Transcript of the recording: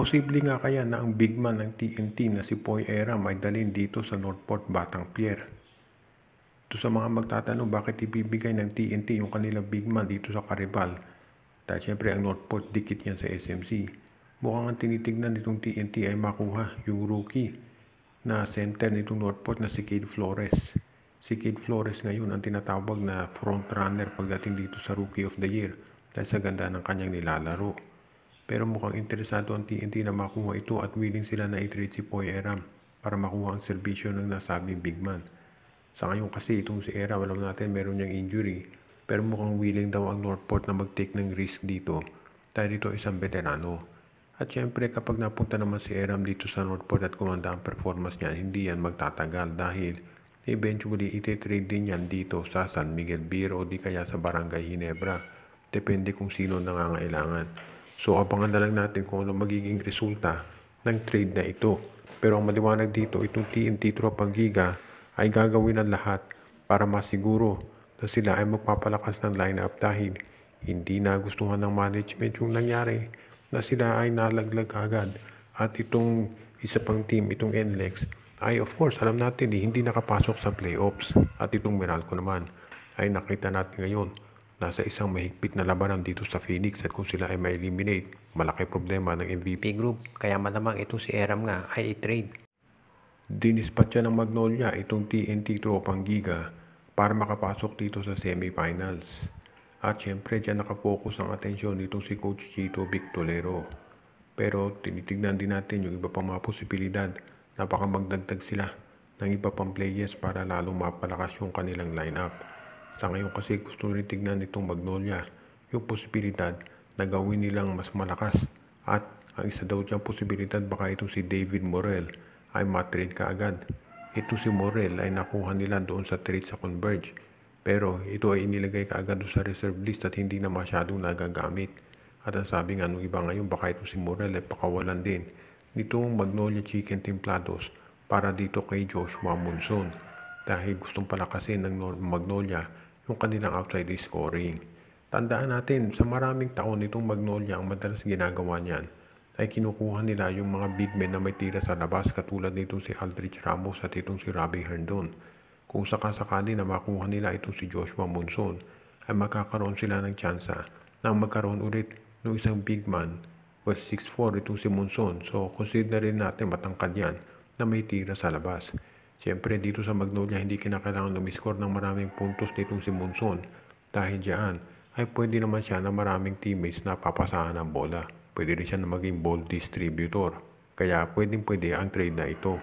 Posible nga kaya na ang big man ng TNT na si Poy Eram may dalin dito sa Northport Batang Pier. Ito sa mga magtatanong bakit ibibigay ng TNT yung kanilang big man dito sa Karibal. Dahil syempre ang Northport dikit yan sa SMC. Mukhang ang tinitignan nitong TNT ay makuha yung rookie na center nitong Northport na si Cade Flores. Si Cade Flores ngayon ang tinatawag na front runner pagdating dito sa Rookie of the Year dahil sa ganda ng kanyang nilalaro pero mukhang interesado ang TNT na makuha ito at willing sila na i-trade si Poy Eram para makuha ang serbisyo ng nasabing big man. Sa ngayon kasi itong si Eram alam natin meron niyang injury pero mukhang willing daw ang Northport na mag-take ng risk dito dahil ito isang veterano. At syempre kapag napunta naman si Eram dito sa Northport at kumanda ang performance niya hindi yan magtatagal dahil eventually ititrade din yan dito sa San Miguel Beer o di kaya sa Barangay Ginebra. depende kung sino nangangailangan. So abangan na lang natin kung ano magiging resulta ng trade na ito. Pero ang maliwanag dito, itong TNT Tropang Giga ay gagawin ang lahat para masiguro na sila ay magpapalakas ng lineup dahil hindi na gustuhan ng management yung nangyari na sila ay nalaglag agad at itong isa pang team, itong NLEX, ay of course, alam natin, eh, hindi nakapasok sa playoffs. At itong Meralco naman ay nakita natin ngayon nasa isang mahigpit na labanan dito sa Phoenix at kung sila ay ma-eliminate, malaki problema ng MVP group. Kaya malamang ito si Eram nga ay i-trade. Dinispat ng Magnolia itong TNT tropang Giga para makapasok dito sa semifinals. At syempre dyan nakapokus ang atensyon nitong si Coach Chito Victolero. Pero tinitignan din natin yung iba pang mga posibilidad na baka magdagdag sila ng iba pang players para lalong mapalakas yung kanilang lineup. Sa ngayon kasi gusto rin tignan nitong Magnolia yung posibilidad na gawin nilang mas malakas at ang isa daw diyang posibilidad baka itong si David Morel ay matrade ka agad. Ito si Morel ay nakuha nila doon sa trade sa Converge pero ito ay inilagay kaagad doon sa reserve list at hindi na masyadong nagagamit. At ang sabi nga nung iba ngayon baka itong si Morel ay pakawalan din nitong Magnolia Chicken Templados para dito kay Joshua Monson dahil gustong palakasin ng Magnolia yung kanilang outside scoring. Tandaan natin, sa maraming taon nitong Magnolia ang madalas ginagawa niyan ay kinukuha nila yung mga big men na may tira sa labas katulad nito si Aldrich Ramos at itong si Robbie Herndon. Kung sakasakali na makuha nila itong si Joshua Monson ay makakaroon sila ng tsansa na magkaroon ulit ng isang big man Well, 6'4 itong si Monson. So, considerin natin matangkad yan na may tira sa labas. Siyempre dito sa Magnolia hindi kinakailangan lumiskor ng maraming puntos nitong si Monson dahil diyan ay pwede naman siya na maraming teammates na papasahan ng bola. Pwede rin siya na maging ball distributor. Kaya pwedeng pwede ang trade na ito.